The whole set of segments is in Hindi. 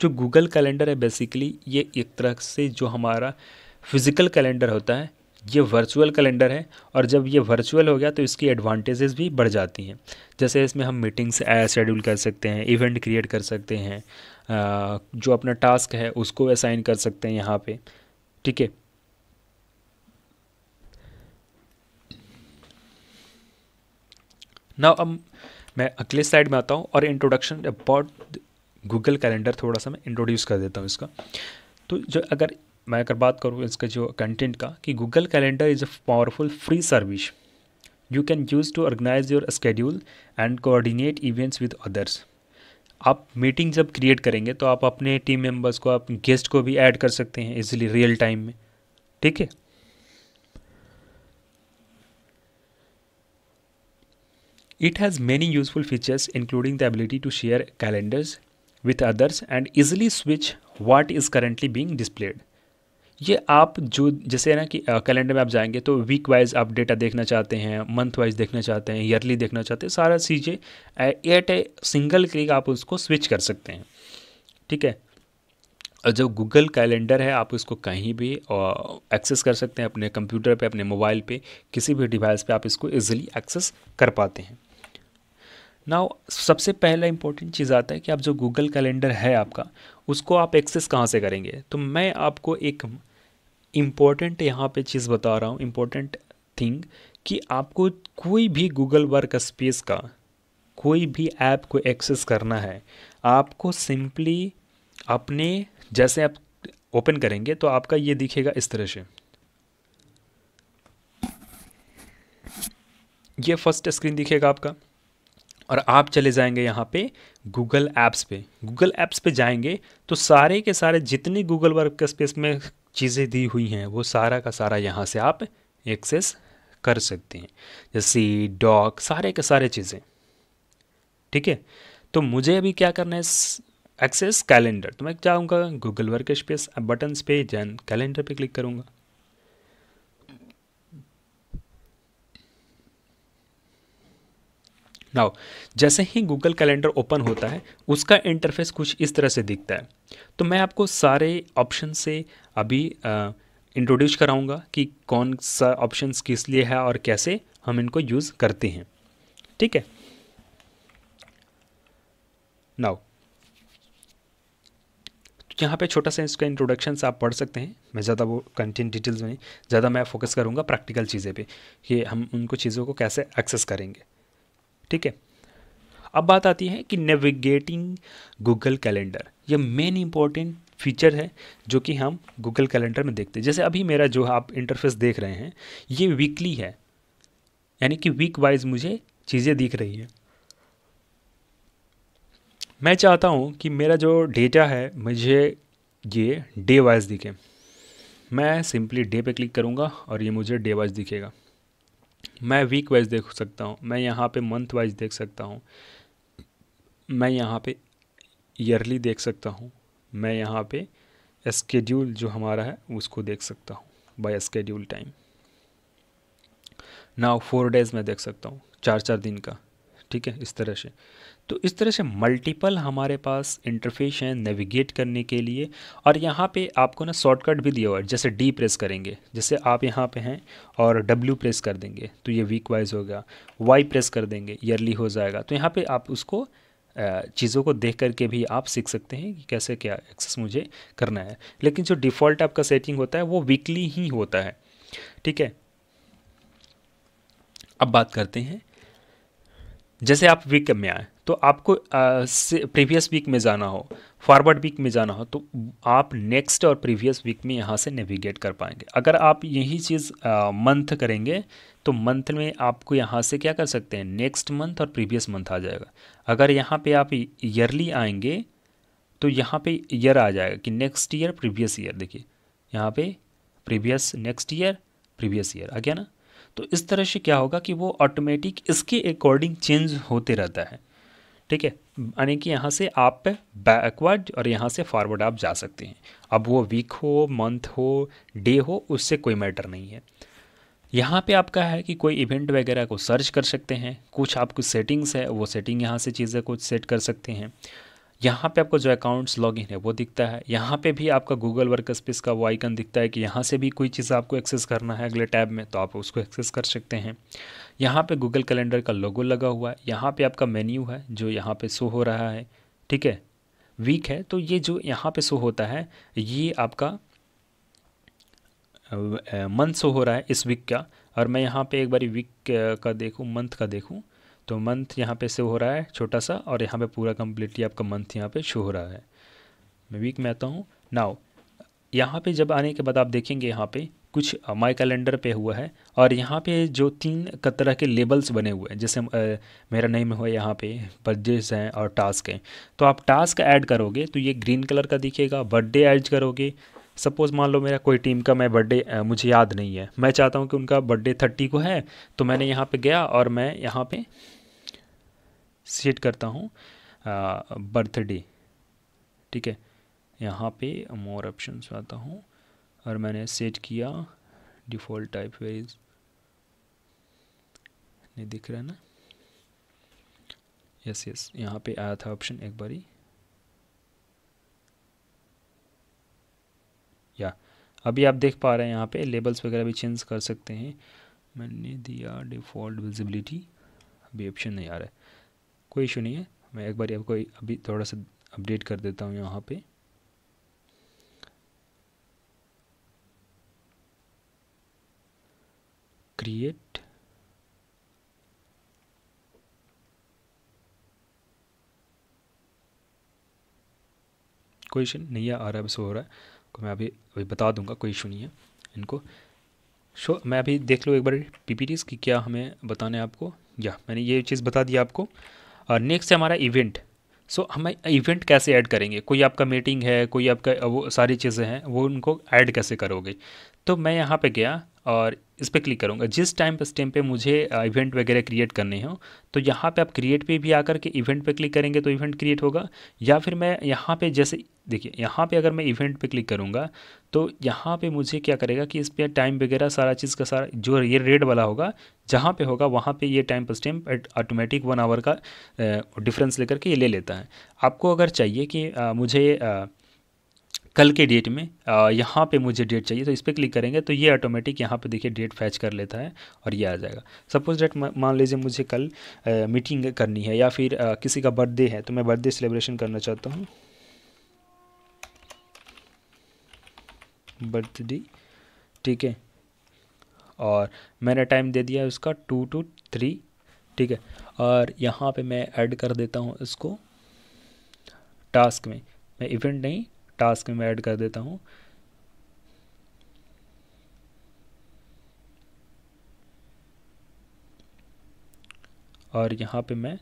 जो गूगल कैलेंडर है बेसिकली ये एक तरह से जो हमारा फिज़िकल कैलेंडर होता है ये वर्चुअल कैलेंडर है और जब ये वर्चुअल हो गया तो इसकी एडवांटेजेस भी बढ़ जाती हैं जैसे इसमें हम मीटिंग्स शेड्यूल कर सकते हैं इवेंट क्रिएट कर सकते हैं जो अपना टास्क है उसको असाइन कर सकते हैं यहाँ पे ठीक है ना अब मैं अगले साइड में आता हूँ और इंट्रोडक्शन अबाउट गूगल कैलेंडर थोड़ा सा मैं इंट्रोड्यूस कर देता हूँ इसका तो जो अगर मैं अगर बात करूँ इसका जो कंटेंट का कि Google Calendar is a powerful free service you can use to organise your schedule and coordinate events with others आप मीटिंग जब क्रिएट करेंगे तो आप अपने टीम मेंबर्स को आप गेस्ट को भी ऐड कर सकते हैं इजिली रियल टाइम में ठीक है it has many useful features including the ability to share calendars with others and easily switch what is currently being displayed ये आप जो जैसे ना कि कैलेंडर में आप जाएंगे तो वीक वाइज आप डेटा देखना चाहते हैं मंथ वाइज देखना चाहते हैं ईयरली देखना चाहते हैं सारा चीज़ें एट ए सिंगल क्लिक आप उसको स्विच कर सकते हैं ठीक है और जो गूगल कैलेंडर है आप उसको कहीं भी एक्सेस कर सकते हैं अपने कंप्यूटर पे अपने मोबाइल पे किसी भी डिवाइस पे आप इसको इजीली एक्सेस कर पाते हैं नाउ सबसे पहला इंपॉर्टेंट चीज़ आता है कि आप जो गूगल कैलेंडर है आपका उसको आप एक्सेस कहाँ से करेंगे तो मैं आपको एक इम्पॉर्टेंट यहाँ पे चीज़ बता रहा हूँ इम्पॉर्टेंट थिंग कि आपको कोई भी गूगल वर्क स्पेस का कोई भी ऐप को एक्सेस करना है आपको सिंपली अपने जैसे आप ओपन करेंगे तो आपका ये दिखेगा इस तरह से ये फर्स्ट स्क्रीन दिखेगा आपका और आप चले जाएंगे यहाँ पे गूगल ऐप्स पे गूगल ऐप्स पे जाएंगे तो सारे के सारे जितनी गूगल वर्क स्पेस में चीज़ें दी हुई हैं वो सारा का सारा यहाँ से आप एक्सेस कर सकते हैं जैसे डॉक सारे के सारे चीज़ें ठीक है तो मुझे अभी क्या करना है एक्सेस कैलेंडर तो मैं चाहूँगा गूगल वर्क स्पेस बटन्स पे जैन कैलेंडर पे क्लिक करूँगा नाउ जैसे ही गूगल कैलेंडर ओपन होता है उसका इंटरफेस कुछ इस तरह से दिखता है तो मैं आपको सारे ऑप्शन से अभी इंट्रोड्यूस कराऊंगा कि कौन सा ऑप्शन किस लिए है और कैसे हम इनको यूज़ करते हैं ठीक है नाउ यहाँ पे छोटा सा इसका इंट्रोडक्शन आप पढ़ सकते हैं मैं ज़्यादा वो कंटेंट डिटेल्स में ज़्यादा मैं फोकस करूँगा प्रैक्टिकल चीज़ें पे कि हम उनको चीज़ों को कैसे एक्सेस करेंगे ठीक है अब बात आती है कि नेविगेटिंग गूगल कैलेंडर ये मेन इंपॉर्टेंट फीचर है जो कि हम गूगल कैलेंडर में देखते हैं जैसे अभी मेरा जो आप इंटरफेस देख रहे हैं ये वीकली है यानी कि वीक वाइज मुझे चीज़ें दिख रही हैं मैं चाहता हूँ कि मेरा जो डेटा है मुझे ये डे वाइज दिखे मैं सिंपली डे पे क्लिक करूँगा और ये मुझे डे वाइज दिखेगा मैं वीक वाइज देख सकता हूँ मैं यहाँ पे मंथ वाइज देख सकता हूँ मैं यहाँ पे ईयरली देख सकता हूँ मैं यहाँ पे स्केड्यूल जो हमारा है उसको देख सकता हूँ by schedule time now four days में देख सकता हूँ चार चार दिन का ठीक है इस तरह से तो इस तरह से मल्टीपल हमारे पास इंटरफेस हैं नेविगेट करने के लिए और यहाँ पे आपको ना शॉर्टकट भी दिया हुआ है जैसे डी प्रेस करेंगे जैसे आप यहाँ पे हैं और डब्ल्यू प्रेस कर देंगे तो ये वीक वाइज हो गया वाई प्रेस कर देंगे ईयरली हो जाएगा तो यहाँ पे आप उसको चीज़ों को देख करके भी आप सीख सकते हैं कि कैसे क्या एक्सेस मुझे करना है लेकिन जो डिफ़ॉल्ट आपका सेटिंग होता है वो वीकली ही होता है ठीक है अब बात करते हैं जैसे आप वीक में आए तो आपको प्रीवियस वीक में जाना हो फॉरवर्ड वीक में जाना हो तो आप नेक्स्ट और प्रीवियस वीक में यहाँ से नेविगेट कर पाएंगे अगर आप यही चीज़ मंथ करेंगे तो मंथ में आपको यहाँ से क्या कर सकते हैं नेक्स्ट मंथ और प्रीवियस मंथ आ जाएगा अगर यहाँ पे आप ईयरली आएंगे तो यहाँ पे ईयर आ जाएगा कि नेक्स्ट ईयर प्रीवियस ईयर देखिए यहाँ पे previous next year previous year आ गया ना तो इस तरह से क्या होगा कि वो ऑटोमेटिक इसके अकॉर्डिंग चेंज होते रहता है ठीक है यानी कि यहाँ से आप बैकवर्ड और यहाँ से फॉरवर्ड आप जा सकते हैं अब वो वीक हो मंथ हो डे हो उससे कोई मैटर नहीं है यहाँ पे आपका है कि कोई इवेंट वगैरह को सर्च कर सकते हैं कुछ आपकी सेटिंग्स है वो सेटिंग यहाँ से चीज़ें कुछ सेट कर सकते हैं यहाँ पे आपको जो अकाउंट्स लॉगिन है वो दिखता है यहाँ पे भी आपका गूगल वर्क स्पेस का वो आइकन दिखता है कि यहाँ से भी कोई चीज़ आपको एक्सेस करना है अगले टैब में तो आप उसको एक्सेस कर सकते हैं यहाँ पे गूगल कैलेंडर का लोगो लगा हुआ है यहाँ पे आपका मेन्यू है जो यहाँ पे शो हो रहा है ठीक है वीक है तो ये जो यहाँ पर शो होता है ये आपका मंथ शो हो रहा है इस वीक का और मैं यहाँ पर एक बार वीक का देखूँ मंथ का देखूँ तो मंथ यहाँ पे शो हो रहा है छोटा सा और यहाँ पे पूरा कम्प्लीटली आपका मंथ यहाँ पे शो हो रहा है मैं वीक में आता हूँ नाउ यहाँ पे जब आने के बाद आप देखेंगे यहाँ पे कुछ माई कैलेंडर पे हुआ है और यहाँ पे जो तीन तरह के लेबल्स बने हुए हैं जैसे मेरा नेम हुआ यहाँ पे बर्थडेज हैं और टास्क हैं तो आप टास्क ऐड करोगे तो ये ग्रीन कलर का दिखेगा बर्थडे ऐड करोगे सपोज़ मान लो मेरा कोई टीम का मैं बर्थडे मुझे याद नहीं है मैं चाहता हूँ कि उनका बर्थडे थर्टी को है तो मैंने यहाँ पे गया और मैं यहाँ पे सेट करता हूँ बर्थडे ठीक है यहाँ पे मोर ऑप्शन आता हूँ और मैंने सेट किया डिफ़ॉल्ट टाइप वेज नहीं दिख रहा है ना यस यस यहाँ पे आया था ऑप्शन एक बारी या अभी आप देख पा रहे हैं यहाँ पे लेबल्स वगैरह भी चेंज कर सकते हैं मैंने दिया डिफ़ॉल्ट विजिबिलिटी अभी ऑप्शन नहीं आ रहा है कोई इशू नहीं है मैं एक बार आपको अभी थोड़ा सा अपडेट कर देता हूँ यहाँ पे क्रिएट कोई इशू नहीं आ रहा है बस हो रहा है को मैं अभी अभी बता दूंगा कोई इशू नहीं है इनको शो मैं अभी देख लो एक बार पीपीटीज की क्या हमें बताना है आपको या मैंने ये चीज़ बता दी आपको और नेक्स्ट है हमारा इवेंट सो so, हमें इवेंट कैसे ऐड करेंगे कोई आपका मीटिंग है कोई आपका वो सारी चीज़ें हैं वो उनको ऐड कैसे करोगे तो मैं यहाँ पे गया और इस पर क्लिक करूँगा जिस टाइम पर टाइम पे मुझे इवेंट वगैरह क्रिएट करने हो तो यहाँ पे आप क्रिएट पे भी आकर के इवेंट पे क्लिक करेंगे तो इवेंट क्रिएट होगा या फिर मैं यहाँ पे जैसे देखिए यहाँ पे अगर मैं इवेंट पे क्लिक करूँगा तो यहाँ पे मुझे क्या करेगा कि इस पर टाइम वगैरह सारा चीज़ का सारा जो ये रेड वाला होगा जहाँ पे होगा वहाँ पे ये टाइम पर टाइम ऑटोमेटिक वन आवर का डिफरेंस लेकर के ये ले लेता है आपको अगर चाहिए कि आ, मुझे आ, कल के डेट में यहाँ पे मुझे डेट चाहिए तो इस पर क्लिक करेंगे तो ये ऑटोमेटिक यहाँ पे देखिए डेट फैच कर लेता है और ये आ जाएगा सपोज डेट मान लीजिए मुझे कल मीटिंग करनी है या फिर आ, किसी का बर्थडे है तो मैं बर्थडे सेलिब्रेशन करना चाहता हूँ बर्थडे ठीक है और मैंने टाइम दे दिया उसका टू टू थ्री ठीक है और यहाँ पे मैं ऐड कर देता हूँ इसको टास्क में मैं इवेंट नहीं टास्क में ऐड कर देता हूँ और यहाँ पे मैं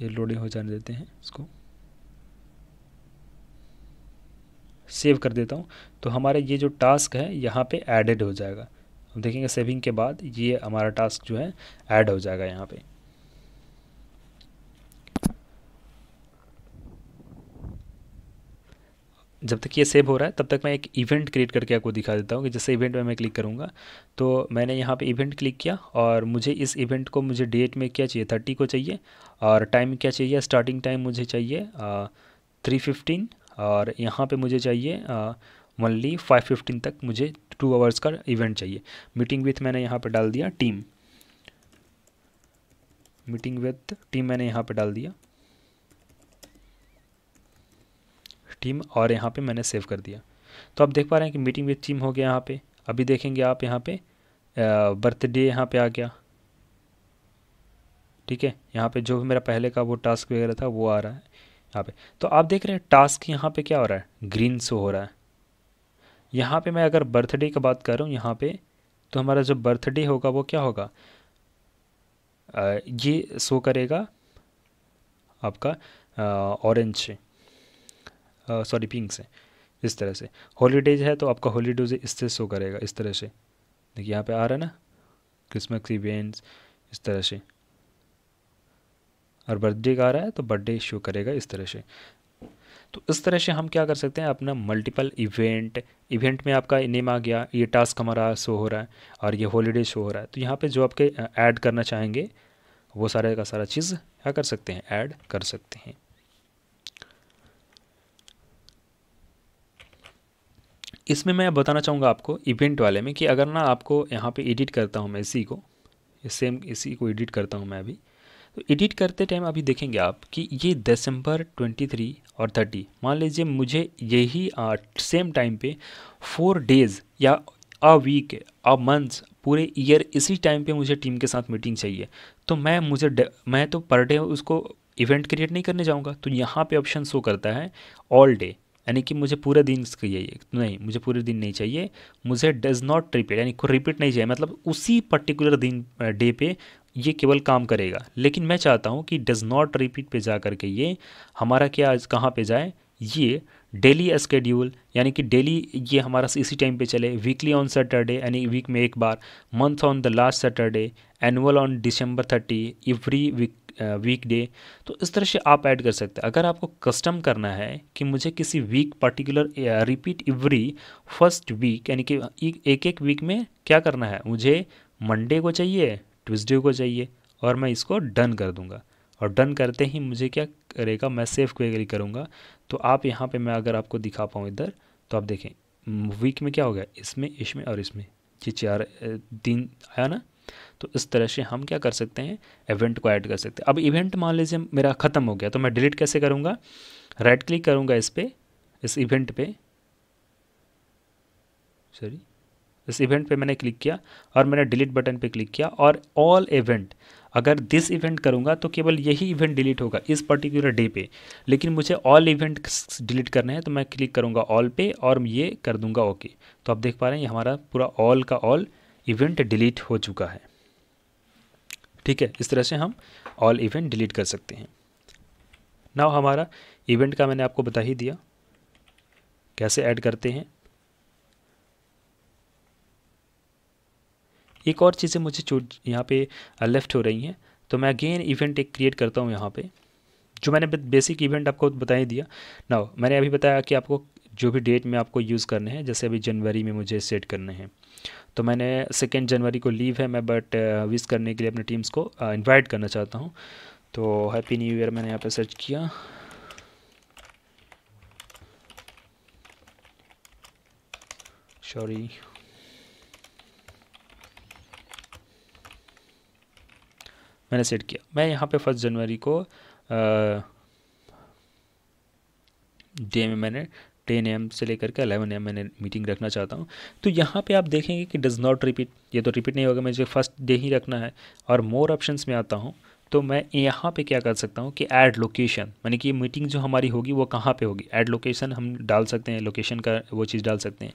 ये लोडिंग हो जाने देते हैं इसको सेव कर देता हूँ तो हमारा ये जो टास्क है यहाँ पे एडेड हो जाएगा हम देखेंगे सेविंग के बाद ये हमारा टास्क जो है ऐड हो जाएगा यहाँ पे जब तक ये सेव हो रहा है तब तक मैं एक इवेंट क्रिएट करके आपको दिखा देता हूँ कि जैसे इवेंट में मैं क्लिक करूँगा तो मैंने यहाँ पे इवेंट क्लिक किया और मुझे इस इवेंट को मुझे डेट में क्या चाहिए थर्टी को चाहिए और टाइम क्या चाहिए स्टार्टिंग टाइम मुझे चाहिए थ्री फिफ्टीन और यहाँ पे मुझे चाहिए मनली फाइव फिफ्टीन तक मुझे टू आवर्स का इवेंट चाहिए मीटिंग विथ मैंने यहाँ पे डाल दिया टीम मीटिंग विथ टीम मैंने यहाँ पे डाल दिया टीम और यहाँ पे मैंने सेव कर दिया तो आप देख पा रहे हैं कि मीटिंग विथ टीम हो गया यहाँ पे अभी देखेंगे आप यहाँ पे बर्थडे यहाँ पे आ गया ठीक है यहाँ पे जो भी मेरा पहले का वो टास्क वगैरह था वो आ रहा है यहाँ पे तो आप देख रहे हैं टास्क यहाँ पे क्या हो रहा है ग्रीन शो हो रहा है यहाँ पे मैं अगर बर्थडे की बात करूँ यहाँ पे तो हमारा जो बर्थडे होगा वो क्या होगा आ, ये शो करेगा आपका ऑरेंज से सॉरी पिंक से इस तरह से हॉलीडेज है तो आपका हॉलीडेज इससे शो करेगा इस तरह से देखिए यहाँ पे आ रहा है ना क्रिसमस इवेंट्स इस तरह से और बर्थडे का आ रहा है तो बर्थडे शो करेगा इस तरह से तो इस तरह से हम क्या कर सकते हैं अपना मल्टीपल इवेंट इवेंट में आपका नेम आ गया ये टास्क हमारा शो हो रहा है और ये हॉलीडे शो हो रहा है तो यहाँ पे जो आपके ऐड करना चाहेंगे वो सारे का सारा चीज़ क्या कर सकते हैं ऐड कर सकते हैं इसमें मैं बताना चाहूँगा आपको इवेंट वाले में कि अगर ना आपको यहाँ पे एडिट करता हूँ मैं इसी को सेम इसी को एडिट करता हूँ मैं अभी तो एडिट करते टाइम अभी देखेंगे आप कि ये दिसंबर 23 और 30 मान लीजिए मुझे यही सेम टाइम पे फोर डेज़ या अ वीक अ मंथ्स पूरे ईयर इसी टाइम पे मुझे टीम के साथ मीटिंग चाहिए तो मैं मुझे मैं तो पर डे उसको इवेंट क्रिएट नहीं करने जाऊँगा तो यहाँ पर ऑप्शन शो करता है ऑल डे यानी कि मुझे पूरे दिन चाहिए नहीं मुझे पूरे दिन नहीं चाहिए मुझे डज नॉट रिपीट यानी को रिपीट नहीं चाहिए मतलब उसी पर्टिकुलर दिन डे पे ये केवल काम करेगा लेकिन मैं चाहता हूँ कि डज़ नॉट रिपीट पे जा कर के ये हमारा क्या आज कहाँ पे जाए ये डेली स्केड्यूल यानी कि डेली ये हमारा इसी टाइम पे चले वीकली ऑन सैटरडे यानी वीक में एक बार month on the last Saturday annual on December thirty every week weekday तो इस तरह से आप ऐड कर सकते हैं अगर आपको कस्टम करना है कि मुझे किसी week particular repeat every first week यानी कि एक एक वीक में क्या करना है मुझे मंडे को चाहिए ट्यूजडे को चाहिए और मैं इसको डन कर दूंगा और डन करते ही मुझे क्या करेगा मैं सेव क्वेरी करूँगा तो आप यहाँ पे मैं अगर आपको दिखा पाऊँ इधर तो आप देखें वीक में क्या हो गया इसमें इसमें और इसमें ये चार दिन आया ना तो इस तरह से हम क्या कर सकते हैं इवेंट को ऐड कर सकते हैं अब इवेंट मान लीजिए मेरा ख़त्म हो गया तो मैं डिलीट कैसे करूँगा राइट क्लिक करूँगा इस पर इस इवेंट पर सॉरी इस इवेंट पे मैंने क्लिक किया और मैंने डिलीट बटन पे क्लिक किया और ऑल इवेंट अगर दिस इवेंट करूँगा तो केवल यही इवेंट डिलीट होगा इस पर्टिकुलर डे पे लेकिन मुझे ऑल इवेंट डिलीट करने हैं तो मैं क्लिक करूँगा ऑल पे और ये कर दूँगा ओके तो आप देख पा रहे हैं ये हमारा पूरा ऑल का ऑल इवेंट डिलीट हो चुका है ठीक है इस तरह से हम ऑल इवेंट डिलीट कर सकते हैं नाव हमारा इवेंट का मैंने आपको बता ही दिया कैसे ऐड करते हैं एक और चीज़ें मुझे चूट यहाँ पे लेफ़्ट हो रही हैं तो मैं अगेन इवेंट एक क्रिएट करता हूँ यहाँ पे जो मैंने बेसिक इवेंट आपको बता ही दिया ना मैंने अभी बताया कि आपको जो भी डेट में आपको यूज़ करने हैं जैसे अभी जनवरी में मुझे सेट करने हैं तो मैंने सेकेंड जनवरी को लीव है मैं बट विश करने के लिए अपने टीम्स को इन्वाइट करना चाहता हूँ तो हैप्पी न्यू ईयर मैंने यहाँ पर सर्च किया सॉरी मैंने सेट किया मैं यहाँ पे फर्स्ट जनवरी को डे में मैंने टेन एम से लेकर के अलेवन एम मैंने मीटिंग रखना चाहता हूँ तो यहाँ पे आप देखेंगे कि डज़ नॉट रिपीट ये तो रिपीट नहीं होगा मुझे फर्स्ट डे ही रखना है और मोर ऑप्शंस में आता हूँ तो मैं यहाँ पे क्या कर सकता हूँ कि ऐड लोकेशन मैंने कि मीटिंग जो हमारी होगी वो कहाँ पे होगी ऐड लोकेशन हम डाल सकते हैं लोकेशन का वो चीज़ डाल सकते हैं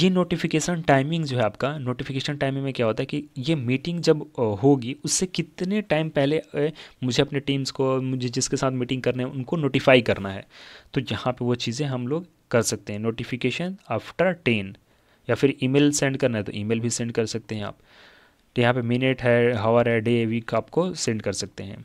ये नोटिफिकेशन टाइमिंग जो है आपका नोटिफिकेशन टाइमिंग में क्या होता है कि ये मीटिंग जब होगी उससे कितने टाइम पहले मुझे अपने टीम्स को मुझे जिसके साथ मीटिंग करना है उनको नोटिफाई करना है तो यहाँ पर वो चीज़ें हम लोग कर सकते हैं नोटिफिकेशन आफ्टर टेन या फिर ईमेल सेंड करना है तो ईमेल भी सेंड कर सकते हैं आप तो यहाँ पे मिनट है हावर है डे वीक आपको सेंड कर सकते हैं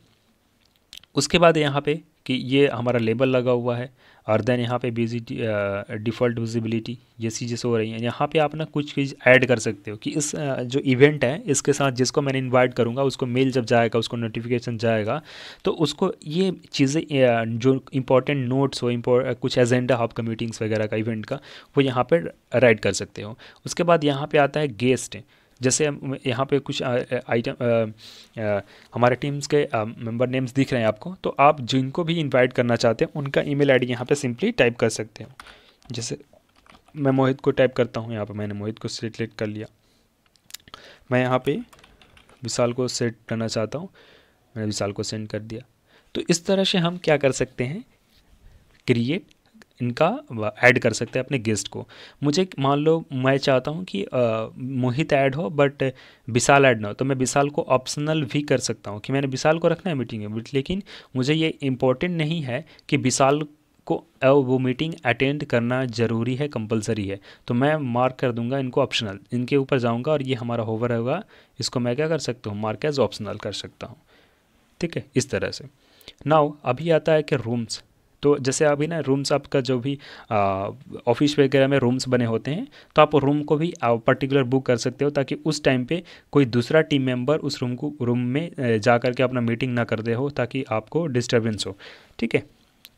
उसके बाद यहाँ पे कि ये हमारा लेबल लगा हुआ है और देन यहाँ पे बिजी डिफ़ॉल्ट विजिबिलिटी ये चीज़ें हो रही हैं यहाँ पे आप ना कुछ चीज़ ऐड कर सकते हो कि इस जो इवेंट है इसके साथ जिसको मैंने इनवाइट करूँगा उसको मेल जब जाएगा उसको नोटिफिकेशन जाएगा तो उसको ये चीज़ें जो इंपॉर्टेंट नोट्स हो कुछ एजेंडा आपका मीटिंग्स वगैरह का इवेंट का वो यहाँ पर राइड कर सकते हो उसके बाद यहाँ पर आता है गेस्ट जैसे यहाँ पे कुछ आइटम हमारे टीम्स के मेंबर नेम्स दिख रहे हैं आपको तो आप जिनको भी इनवाइट करना चाहते हैं उनका ईमेल आईडी यहाँ पर सिंपली टाइप कर सकते हो जैसे मैं मोहित को टाइप करता हूँ यहाँ पे मैंने मोहित को सिलेक्ट कर लिया मैं यहाँ पे विशाल को सेट करना चाहता हूँ मैंने विशाल को सेंड कर दिया तो इस तरह से हम क्या कर सकते हैं क्रिएट इनका ऐड कर सकते हैं अपने गेस्ट को मुझे मान लो मैं चाहता हूँ कि मोहित ऐड हो बट विशाल ऐड ना हो तो मैं विशाल को ऑप्शनल भी कर सकता हूँ कि मैंने विशाल को रखना है मीटिंग में लेकिन मुझे ये इम्पोर्टेंट नहीं है कि विशाल को वो मीटिंग अटेंड करना ज़रूरी है कंपलसरी है तो मैं मार्क कर दूंगा इनको ऑप्शनल इनके ऊपर जाऊंगा और ये हमारा होवर होगा इसको मैं क्या कर सकता हूँ मार्क एज ऑप्शनल कर सकता हूँ ठीक है इस तरह से नाउ अभी आता है कि रूम्स तो जैसे अभी ना रूम्स आपका जो भी ऑफिस वगैरह में रूम्स बने होते हैं तो आप रूम को भी पर्टिकुलर बुक कर सकते हो ताकि उस टाइम पे कोई दूसरा टीम मेंबर उस रूम को रूम में जा कर के अपना मीटिंग ना कर दे हो ताकि आपको डिस्टर्बेंस हो ठीक है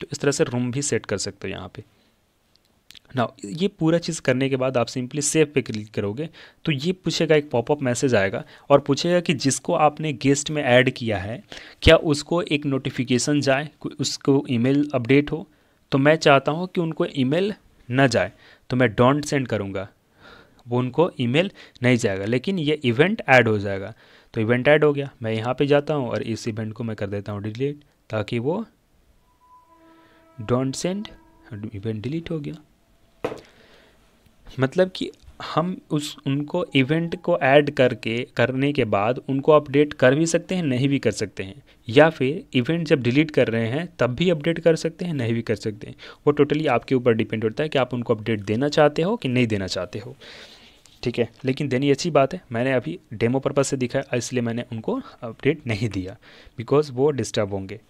तो इस तरह से रूम भी सेट कर सकते हो यहाँ पर ना ये पूरा चीज़ करने के बाद आप सिंपली सेव पे क्लिक करोगे तो ये पूछेगा एक पॉपअप मैसेज आएगा और पूछेगा कि जिसको आपने गेस्ट में ऐड किया है क्या उसको एक नोटिफिकेशन जाए उसको ईमेल अपडेट हो तो मैं चाहता हूँ कि उनको ईमेल ना जाए तो मैं डोंट सेंड करूँगा वो उनको ईमेल नहीं जाएगा लेकिन ये इवेंट ऐड हो जाएगा तो इवेंट ऐड हो गया मैं यहाँ पे जाता हूँ और इस इवेंट को मैं कर देता हूँ डिलीट ताकि वो डोंट सेंड इवेंट डिलीट हो गया मतलब कि हम उस उनको इवेंट को ऐड करके करने के बाद उनको अपडेट कर भी सकते हैं नहीं भी कर सकते हैं या फिर इवेंट जब डिलीट कर रहे हैं तब भी अपडेट कर सकते हैं नहीं भी कर सकते हैं वो टोटली आपके ऊपर डिपेंड होता है कि आप उनको अपडेट देना चाहते हो कि नहीं देना चाहते हो ठीक है लेकिन देनी अच्छी बात है मैंने अभी डेमो पर्पज़ से दिखा इसलिए मैंने उनको अपडेट नहीं दिया बिकॉज वो डिस्टर्ब होंगे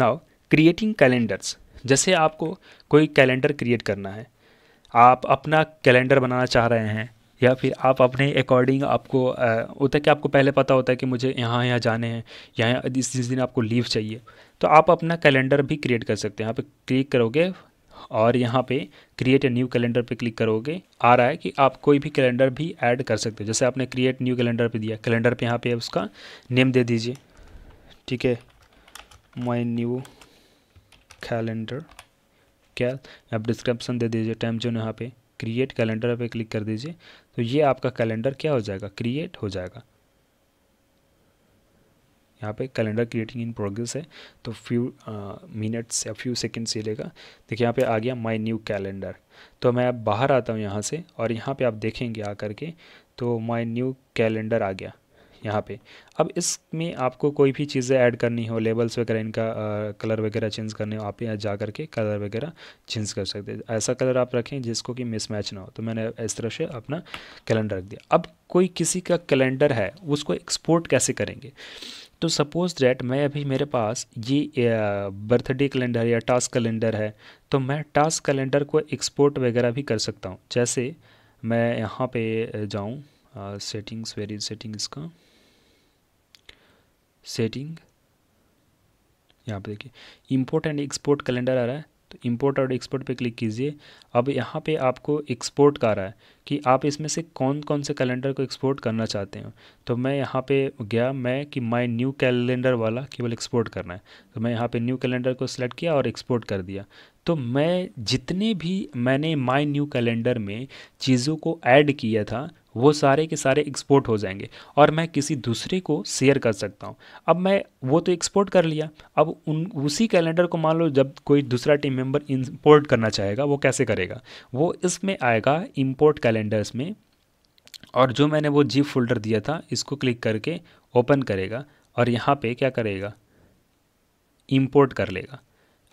नाउ क्रिएटिंग कैलेंडर्स जैसे आपको कोई कैलेंडर क्रिएट करना है आप अपना कैलेंडर बनाना चाह रहे हैं या फिर आप अपने अकॉर्डिंग आपको होता है कि आपको पहले पता होता है कि मुझे यहाँ यहाँ जाने हैं यहाँ इस जिस दिन आपको लीव चाहिए तो आप अपना कैलेंडर भी क्रिएट कर सकते हैं यहाँ पे क्लिक करोगे और यहाँ पे क्रिएट ए न्यू कैलेंडर पे क्लिक करोगे आ रहा है कि आप कोई भी कैलेंडर भी ऐड कर सकते हो जैसे आपने क्रिएट न्यू कैलेंडर पे दिया कैलेंडर पे यहाँ पे उसका नेम दे दीजिए ठीक है माई न्यू कैलेंडर कैल आप डिस्क्रिप्शन दे दीजिए टाइम जोन यहाँ पे क्रिएट कैलेंडर पे क्लिक कर दीजिए तो ये आपका कैलेंडर क्या हो जाएगा क्रिएट हो जाएगा यहाँ पे कैलेंडर क्रिएटिंग इन प्रोग्रेस है तो फ्यू मिनट्स uh, या फ्यू सेकेंड्स ये लेगा देखिए यहाँ पे आ गया माय न्यू कैलेंडर तो मैं बाहर आता हूँ यहाँ से और यहाँ पे आप देखेंगे आकर के तो माय न्यू कैलेंडर आ गया यहाँ पे अब इसमें आपको कोई भी चीज़ें ऐड करनी हो लेबल्स वगैरह इनका आ, कलर वगैरह चेंज करने हो आप यहाँ जा करके कलर वगैरह चेंज कर सकते हैं ऐसा कलर आप रखें जिसको कि मिसमैच ना हो तो मैंने इस तरह से अपना कैलेंडर रख दिया अब कोई किसी का कैलेंडर है उसको एक्सपोर्ट कैसे करेंगे तो सपोज़ डैट मैं अभी मेरे पास ये बर्थडे कैलेंडर या टास्क कैलेंडर है तो मैं टास्क कैलेंडर को एक्सपोर्ट वगैरह भी कर सकता हूँ जैसे मैं यहाँ पे जाऊँ सेटिंग्स वेरी सेटिंग्स का सेटिंग यहाँ पे देखिए इंपोर्ट एंड एक्सपोर्ट कैलेंडर आ रहा है तो इंपोर्ट और एक्सपोर्ट पे क्लिक कीजिए अब यहाँ पे आपको एक्सपोर्ट का आ रहा है कि आप इसमें से कौन कौन से कैलेंडर को एक्सपोर्ट करना चाहते हो तो मैं यहाँ पे गया मैं कि माई न्यू कैलेंडर वाला केवल एक्सपोर्ट करना है तो मैं यहाँ पे न्यू कैलेंडर को सिलेक्ट किया और एक्सपोर्ट कर दिया तो मैं जितने भी मैंने माई न्यू कैलेंडर में चीज़ों को ऐड किया था वो सारे के सारे एक्सपोर्ट हो जाएंगे और मैं किसी दूसरे को शेयर कर सकता हूँ अब मैं वो तो एक्सपोर्ट कर लिया अब उन उसी कैलेंडर को मान लो जब कोई दूसरा टीम मेंबर इंपोर्ट करना चाहेगा वो कैसे करेगा वो इसमें आएगा इम्पोर्ट कैलेंडर्स में और जो मैंने वो जीप फोल्डर दिया था इसको क्लिक करके ओपन करेगा और यहाँ पे क्या करेगा इम्पोर्ट कर लेगा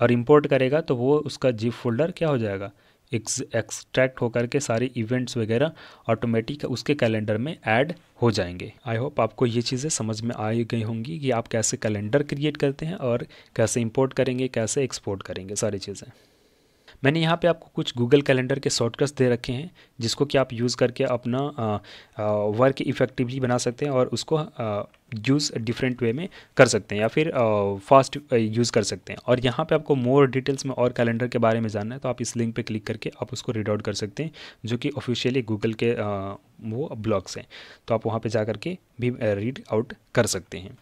और इम्पोर्ट करेगा तो वो उसका जीप फोल्डर क्या हो जाएगा एक्सट्रैक्ट होकर के सारे इवेंट्स वगैरह ऑटोमेटिक उसके कैलेंडर में ऐड हो जाएंगे आई होप आपको ये चीज़ें समझ में आई गई होंगी कि आप कैसे कैलेंडर क्रिएट करते हैं और कैसे इंपोर्ट करेंगे कैसे एक्सपोर्ट करेंगे सारी चीज़ें मैंने यहाँ पे आपको कुछ गूगल कैलेंडर के शॉर्टकट्स दे रखे हैं जिसको कि आप यूज़ करके अपना वर्क इफ़ेक्टिवली बना सकते हैं और उसको यूज़ डिफरेंट वे में कर सकते हैं या फिर फास्ट यूज़ कर सकते हैं और यहाँ पे आपको मोर डिटेल्स में और कैलेंडर के बारे में जानना है तो आप इस लिंक पे क्लिक करके आप उसको रीड आउट कर सकते हैं जो कि ऑफिशियली गूगल के आ, वो ब्लॉग्स हैं तो आप वहाँ पर जा के भी रीड आउट कर सकते हैं